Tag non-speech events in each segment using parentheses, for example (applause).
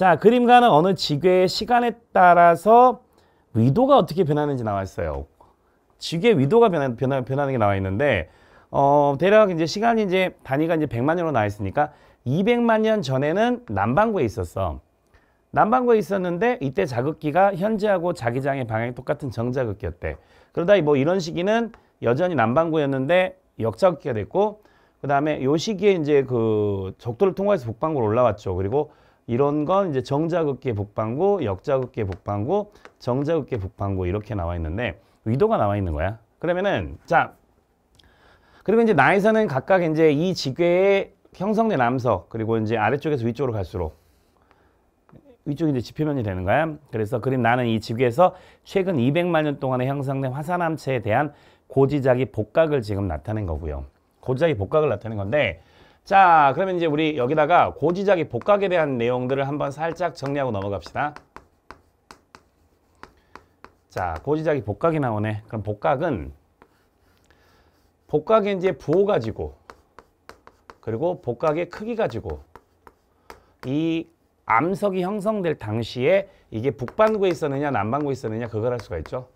자, 그림과는 어느 지구의 시간에 따라서 위도가 어떻게 변하는지 나와 있어요. 지구의 위도가 변하, 변하, 변하는 게 나와 있는데 어, 대략 이제 시간이 이제 단위가 이제 100만 년으로 나와 있으니까 200만 년 전에는 남반구에 있었어. 남반구에 있었는데 이때 자극기가 현재하고 자기장의 방향이 똑같은 정자극기였대. 그러다 뭐 이런 시기는 여전히 남반구였는데 역자극기가 됐고 그 다음에 요 시기에 이제 그 적도를 통과해서 북반구로 올라왔죠. 그리고 이런 건 이제 정자극계 복방구, 역자극계 복방구, 정자극계 복방구 이렇게 나와 있는데 위도가 나와 있는 거야. 그러면은 자 그리고 이제 나에서는 각각 이제 이 지괴의 형성된 남석 그리고 이제 아래쪽에서 위쪽으로 갈수록 위쪽이 이제 지표면이 되는 거야. 그래서 그림 나는 이 지구에서 최근 200만 년 동안에 형성된 화산암체에 대한 고지자기 복각을 지금 나타낸 거고요. 고지자기 복각을 나타낸 건데 자 그러면 이제 우리 여기다가 고지자기 복각에 대한 내용들을 한번 살짝 정리하고 넘어갑시다. 자 고지자기 복각이 나오네. 그럼 복각은 복각의 이제 부호 가지고 그리고 복각의 크기 가지고 이 암석이 형성될 당시에 이게 북반구에 있었느냐 남반구에 있었느냐 그걸 할 수가 있죠.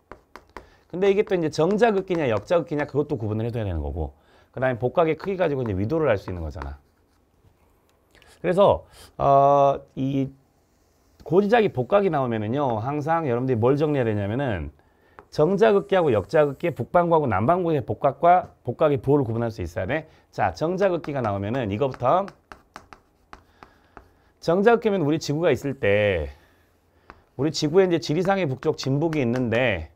근데 이게 또 이제 정자극기냐 역자극기냐 그것도 구분을 해둬야 되는 거고 그 다음에 복각의 크기 가지고 이제 위도를 알 수 있는 거잖아. 그래서 어, 이 고지자기 복각이 나오면은요 항상 여러분들이 뭘 정리해야 되냐면은 정자극기하고 역자극기의 북방구하고 남방구의 복각과 복각의 부호를 구분할 수 있어야 돼. 자 정자극기가 나오면은 이거부터 정자극기면 우리 지구가 있을 때 우리 지구에 이제 지리상의 북쪽 진북이 있는데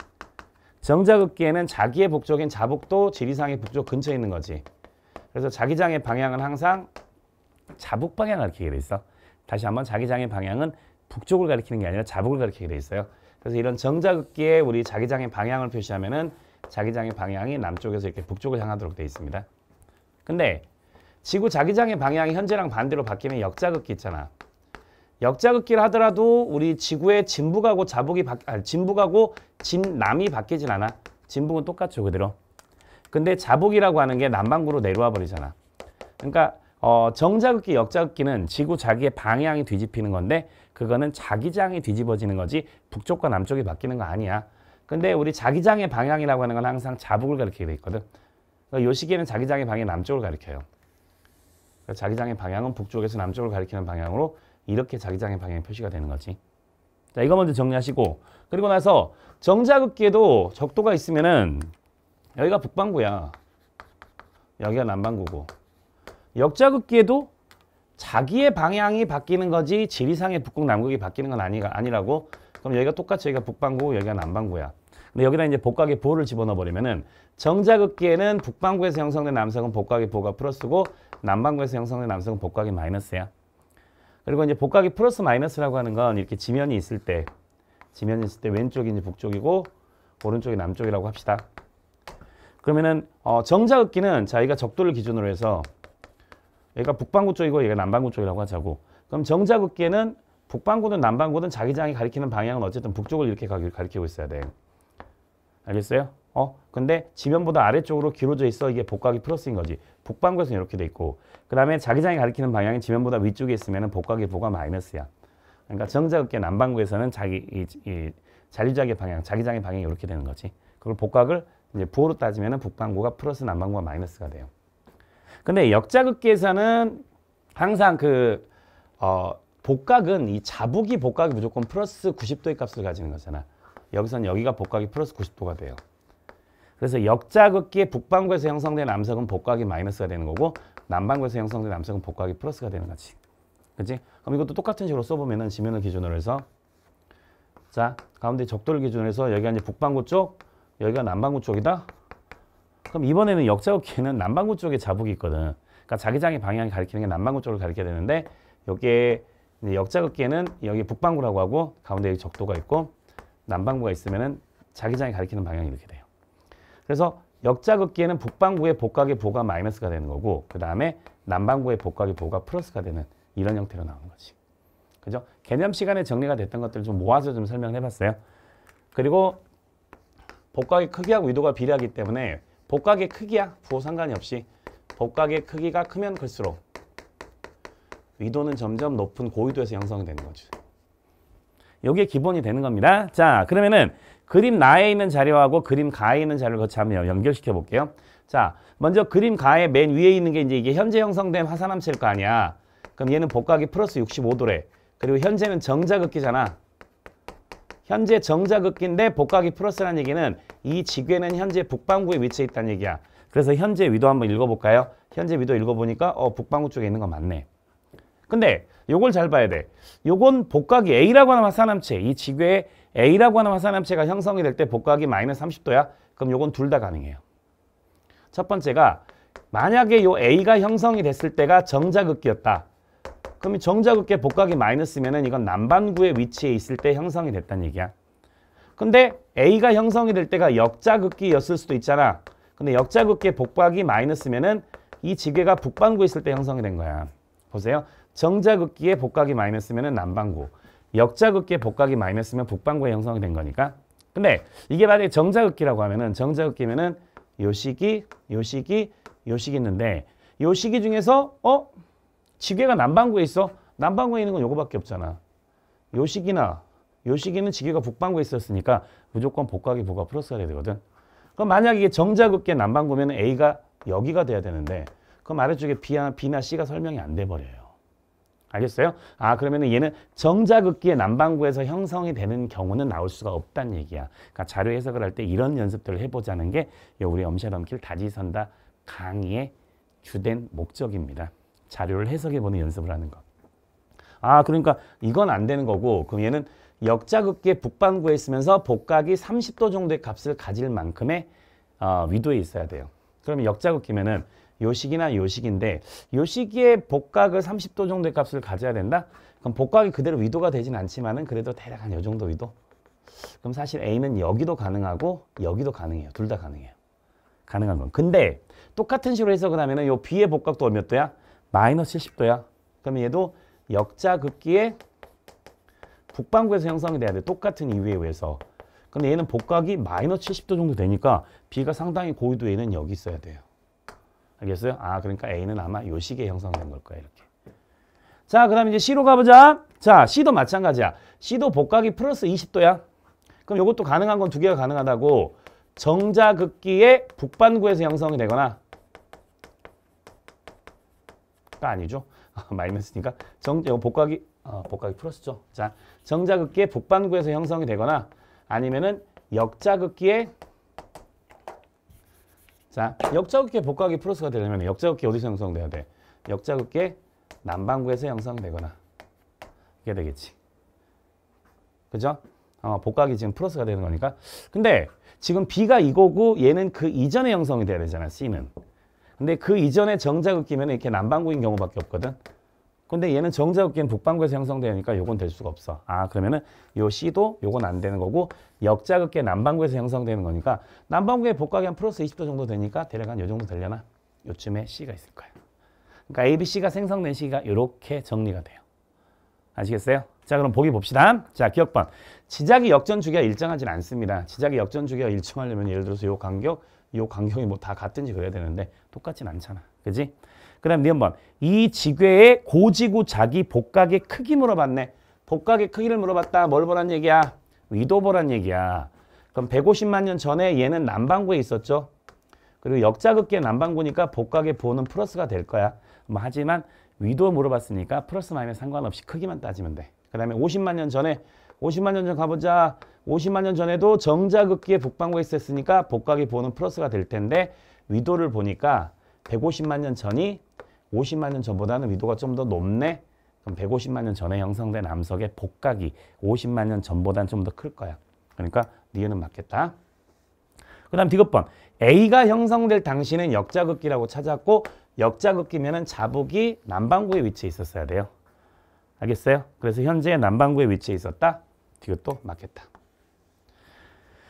정자극기에는 자기의 북쪽인 자북도 지리상의 북쪽 근처에 있는 거지. 그래서 자기장의 방향은 항상 자북 방향을 가리키게 돼 있어. 다시 한번 자기장의 방향은 북쪽을 가리키는 게 아니라 자북을 가리키게 돼 있어요. 그래서 이런 정자극기에 우리 자기장의 방향을 표시하면은 자기장의 방향이 남쪽에서 이렇게 북쪽을 향하도록 돼 있습니다. 근데 지구 자기장의 방향이 현재랑 반대로 바뀌면 역자극기 있잖아. 역자극기를 하더라도 우리 지구의 진북하고 자북이 바, 아니, 진북하고 진남이 바뀌진 않아. 진북은 똑같죠 그대로. 근데 자북이라고 하는 게 남반구로 내려와 버리잖아. 그러니까 어, 정자극기, 역자극기는 지구 자기의 방향이 뒤집히는 건데 그거는 자기장이 뒤집어지는 거지 북쪽과 남쪽이 바뀌는 거 아니야. 근데 우리 자기장의 방향이라고 하는 건 항상 자북을 가리키게 돼 있거든. 그러니까 요 시기에는 자기장의 방향이 남쪽을 가리켜요. 자기장의 방향은 북쪽에서 남쪽을 가리키는 방향으로 이렇게 자기장의 방향이 표시가 되는 거지. 자, 이거 먼저 정리하시고 그리고 나서 정자극기에도 적도가 있으면은 여기가 북반구야. 여기가 남반구고 역자극기에도 자기의 방향이 바뀌는 거지 지리상의 북극 남극이 바뀌는 건 아니, 아니라고 그럼 여기가 똑같이 여기가 북반구 여기가 남반구야 근데 여기다 이제 복각의 보를 집어넣어 버리면은 정자극기에는 북반구에서 형성된 남성은 복각의 보가 플러스고 남반구에서 형성된 남성은 복각이 마이너스야 그리고 이제 복각이 플러스 마이너스라고 하는 건 이렇게 지면이 있을 때 지면이 있을 때 왼쪽이 이제 북쪽이고 오른쪽이 남쪽이라고 합시다. 그러면은 어, 정자극기는 자기가 적도를 기준으로 해서 얘가 북반구 쪽이고 얘가 남반구 쪽이라고 하자고 그럼 정자극기는 북반구든 남반구든 자기장이 가리키는 방향은 어쨌든 북쪽을 이렇게 가리키고 있어야 돼. 알겠어요? 어? 근데 지면보다 아래쪽으로 기울어져 있어 이게 복각이 플러스인 거지. 북반구에서는 이렇게 돼 있고 그 다음에 자기장이 가리키는 방향이 지면보다 위쪽에 있으면 복각이 보가 마이너스야. 그러니까 정자극계 남반구에서는 자기 이, 이 잔류작의 방향, 자기장의 방향이 이렇게 되는 거지. 그걸 복각을 이제 부호로 따지면 북반구가 플러스 남반구가 마이너스가 돼요. 근데 역자극계에서는 항상 그 어, 복각은 이 자북이 복각이 무조건 플러스 90도의 값을 가지는 거잖아. 여기선 여기가 복각이 플러스 90도가 돼요. 그래서 역자극기의 북반구에서 형성된 암석은 복각이 마이너스가 되는 거고 남반구에서 형성된 암석은 복각이 플러스가 되는 거지. 그지 그럼 이것도 똑같은 식으로 써보면은 지면을 기준으로 해서 자 가운데 적도를 기준으로 해서 여기가 이제 북반구 쪽 여기가 남반구 쪽이다. 그럼 이번에는 역자극기는 남반구 쪽에 자북이 있거든. 그러니까 자기장의 방향이 가리키는 게 남반구 쪽을 가리켜야 되는데 여기역자극기는 여기 북반구라고 하고 가운데 여기 적도가 있고 남반구가 있으면은 자기장이 가리키는 방향이 이렇게 돼. 그래서 역자 극기에는 북반구의 복각의 보가 마이너스가 되는 거고 그 다음에 남반구의 복각의 보가 플러스가 되는 이런 형태로 나오는 거지. 그죠? 개념 시간에 정리가 됐던 것들을 좀 모아서 좀 설명을 해봤어요. 그리고 복각의 크기하고 위도가 비례하기 때문에 복각의 크기야 부호 상관이 없이 복각의 크기가 크면 클수록 위도는 점점 높은 고위도에서 형성이 되는 거죠. 이게 기본이 되는 겁니다. 자, 그러면은 그림 나에 있는 자료하고 그림 가에 있는 자료를 같이 한번 연결시켜 볼게요. 자, 먼저 그림 가에 맨 위에 있는 게 이제 이게 현재 형성된 화산 암체일거 아니야. 그럼 얘는 복각이 플러스 65도래. 그리고 현재는 정자극기잖아. 현재 정자극기인데 복각이 플러스라는 얘기는 이 지구에는 현재 북방구에 위치해 있다는 얘기야. 그래서 현재 위도 한번 읽어볼까요? 현재 위도 읽어보니까 어북방구 쪽에 있는 거 맞네. 근데 요걸 잘 봐야 돼. 요건 복각이 A라고 하는 화산암체, 이 지구에 A라고 하는 화산암체가 형성이 될 때 복각이 마이너스 30도야? 그럼 요건 둘 다 가능해요. 첫 번째가 만약에 요 A가 형성이 됐을 때가 정자극기였다. 그럼 이 정자극기의 복각이 마이너스면은 이건 남반구의 위치에 있을 때 형성이 됐단 얘기야. 근데 A가 형성이 될 때가 역자극기였을 수도 있잖아. 근데 역자극기의 복각이 마이너스면은 이 지괴가 북반구에 있을 때 형성이 된 거야. 보세요. 정자극기에 복각이 마이너스면 남반구, 역자극기에 복각이 마이너스면 북반구에 형성이 된 거니까. 근데 이게 만약에 정자극기라고 하면은 정자극기면은 요 시기, 요 시기, 요 시기 있는데 요 시기 중에서 어? 지게가 남반구에 있어? 남반구에 있는 건 요거밖에 없잖아. 요 시기나 요 시기는 지게가 북반구에 있었으니까 무조건 복각이 부가 플러스가 돼야 되거든. 그럼 만약 이게 정자극기에 남반구면 A가 여기가 돼야 되는데 그럼 아래쪽에 B나 C가 설명이 안 돼 버려요. 알겠어요? 아 그러면 얘는 정자극기의 남반구에서 형성이 되는 경우는 나올 수가 없다는 얘기야. 그러니까 자료 해석을 할 때 이런 연습들을 해보자는 게 우리 엄샤밤길 다지선다 강의의 주된 목적입니다. 자료를 해석해보는 연습을 하는 것. 아 그러니까 이건 안 되는 거고 그럼 얘는 역자극기의 북반구에 있으면서 복각이 30도 정도의 값을 가질 만큼의 어, 위도에 있어야 돼요. 그러면 역자극기면은 요식이나 요식인데 요식의 복각을 30도 정도의 값을 가져야 된다? 그럼 복각이 그대로 위도가 되진 않지만 은 그래도 대략 한 요 정도 위도? 그럼 사실 A는 여기도 가능하고 여기도 가능해요. 둘 다 가능해요. 가능한 건. 근데 똑같은 식으로 해석을 하면 은요 B의 복각도 얼몇 도야? 마이너스 70도야. 그럼 얘도 역자극기의 북반구에서 형성이 돼야 돼. 똑같은 이유에 의해서. 근데 얘는 복각이 마이너스 70도 정도 되니까 B가 상당히 고위도 얘는 여기 있어야 돼요. 알겠어요? 아 그러니까 A는 아마 요시기에 형성된 걸 거야 이렇게. 자, 그 다음 이제 C로 가보자. 자, C도 마찬가지야. C도 복각이 플러스 20도야. 그럼 요것도 가능한 건 두 개가 가능하다고 정자극기의 북반구에서 형성이 되거나 가 아니죠. 아, (laughs) 마이너스니까 정, 요거 복각이 어, 복각이 플러스죠. 자, 정자극기의 북반구에서 형성이 되거나 아니면은 역자극기의 자, 역자극기의 복각이 플러스가 되려면 역자극기 어디서 형성돼야 돼? 역자극계 난방구에서 형성되거나 이게 되겠지. 그죠? 어, 복각이 지금 플러스가 되는 거니까. 근데 지금 B가 이거고 얘는 그 이전에 형성이 돼야 되잖아, C는. 근데 그 이전에 정자극기면 이렇게 난방구인 경우밖에 없거든. 근데 얘는 정자극기는 북반구에서 형성되니까 요건 될 수가 없어. 아 그러면은 요 C도 요건 안 되는 거고 역자극기 남반구에서 형성되는 거니까 남반구의 복각이 한 플러스 20도 정도 되니까 대략 한 요 정도 되려나? 요쯤에 C가 있을 거야 그러니까 ABC가 생성된 시기가 이렇게 정리가 돼요. 아시겠어요? 자 그럼 보기 봅시다. 자 기억번. 지자기 역전 주기가 일정하진 않습니다. 지자기 역전 주기가 일정하려면 예를 들어서 요 간격, 요 간격이 뭐 다 같은지 그래야 되는데 똑같진 않잖아. 그지? 그 다음 니은번 네 이 지괴의 고지구 자기 복각의 크기 물어봤네. 복각의 크기를 물어봤다. 뭘 보란 얘기야? 위도 보란 얘기야. 그럼 150만 년 전에 얘는 남반구에 있었죠. 그리고 역자극기의 남반구니까 복각의 보는 플러스가 될 거야. 뭐 하지만 위도 물어봤으니까 플러스 마이너스 상관없이 크기만 따지면 돼. 그 다음에 50만 년 전에 50만 년 전 가보자. 50만 년 전에도 정자극기의 북반구에 있었으니까 복각이 보는 플러스가 될 텐데 위도를 보니까 150만 년 전이 50만 년 전보다는 위도가 좀 더 높네? 그럼 150만 년 전에 형성된 암석의 복각이 50만 년 전보다는 좀 더 클 거야. 그러니까 니은은 맞겠다. 그 다음 디귿번 A가 형성될 당시는 역자극기라고 찾았고 역자극기면은 자북이 남반구에 위치해 있었어야 돼요. 알겠어요? 그래서 현재 남반구에 위치해 있었다? 디귿도 맞겠다.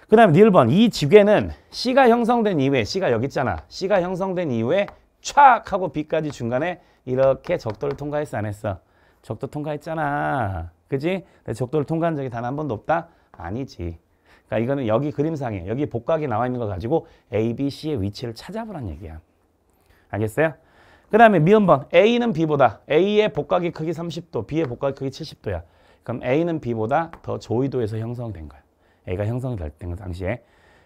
그 다음에 닐번 이 지괴는 C가 형성된 이후에 C가 여기 있잖아. C가 형성된 이후에 촥 하고 B까지 중간에 이렇게 적도를 통과했어 안 했어? 적도 통과했잖아. 그지? 적도를 통과한 적이 단 한 번도 없다? 아니지. 그러니까 이거는 여기 그림상에 여기 복각이 나와 있는 거 가지고 A, B, C의 위치를 찾아보란 얘기야. 알겠어요? 그 다음에 미음번 A는 B보다 A의 복각이 크기 30도, B의 복각이 크기 70도야. 그럼 A는 B보다 더 조이도에서 형성된 거야. A가 형성될 때 그 당시에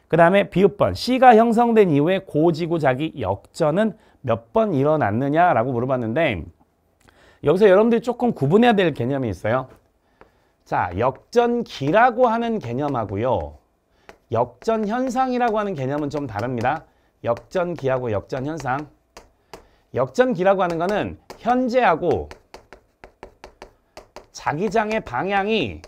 그 다음에 비읍번 C가 형성된 이후에 고지구자기 역전은 몇 번 일어났느냐라고 물어봤는데 여기서 여러분들이 조금 구분해야 될 개념이 있어요. 자, 역전기라고 하는 개념하고요. 역전현상이라고 하는 개념은 좀 다릅니다. 역전기하고 역전현상. 역전기라고 하는 거는 현재하고 자기장의 방향이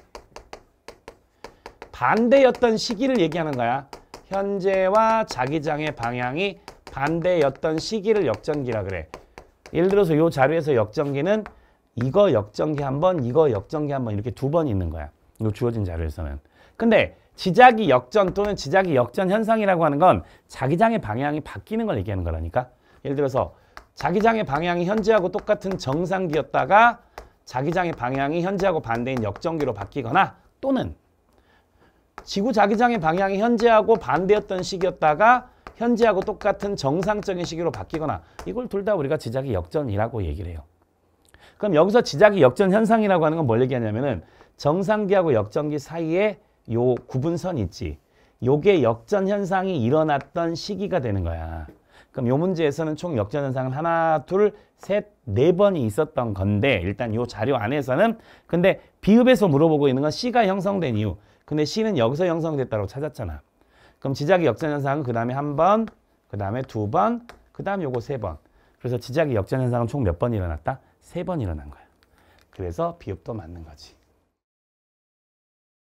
반대였던 시기를 얘기하는 거야. 현재와 자기장의 방향이 반대였던 시기를 역전기라 그래. 예를 들어서 요 자료에서 역전기는 이거 역전기 한 번, 이거 역전기 한 번 이렇게 두 번 있는 거야. 요 주어진 자료에서는. 근데 지자기 역전 또는 지자기 역전 현상이라고 하는 건 자기장의 방향이 바뀌는 걸 얘기하는 거라니까. 예를 들어서 자기장의 방향이 현재하고 똑같은 정상기였다가 자기장의 방향이 현재하고 반대인 역전기로 바뀌거나 또는 지구 자기장의 방향이 현재하고 반대였던 시기였다가 현재하고 똑같은 정상적인 시기로 바뀌거나 이걸 둘 다 우리가 지자기 역전이라고 얘기를 해요. 그럼 여기서 지자기 역전 현상이라고 하는 건 뭘 얘기하냐면은 정상기하고 역전기 사이에 요 구분선 있지. 요게 역전 현상이 일어났던 시기가 되는 거야. 그럼 요 문제에서는 총 역전 현상은 하나, 둘, 셋, 네 번이 있었던 건데 일단 요 자료 안에서는 근데 비읍에서 물어보고 있는 건 C가 형성된 이유 근데 C는 여기서 형성됐다고 찾았잖아. 그럼 지작이 역전현상은 그 다음에 한 번, 그 다음에 두 번, 그 다음 요거 세 번. 그래서 지작이 역전현상은 총 몇 번 일어났다? 세 번 일어난 거야. 그래서 비읍도 맞는 거지.